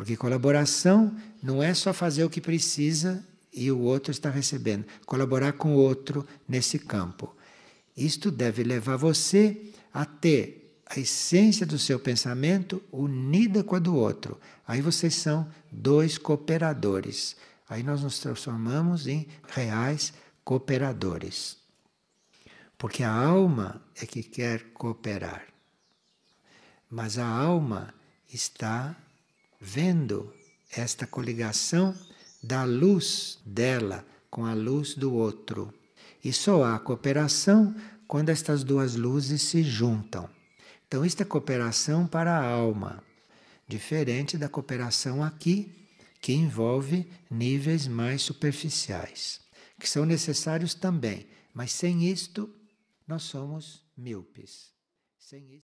Porque colaboração não é só fazer o que precisa e o outro está recebendo. Colaborar com o outro nesse campo. Isto deve levar você a ter a essência do seu pensamento unida com a do outro. Aí vocês são dois cooperadores. Aí nós nos transformamos em reais cooperadores. Porque a alma é que quer cooperar. Mas a alma está vendo esta coligação da luz dela com a luz do outro. E só há cooperação quando estas duas luzes se juntam. Então, isto é cooperação para a alma, diferente da cooperação aqui, que envolve níveis mais superficiais, que são necessários também, mas sem isto nós somos míopes. Sem isto...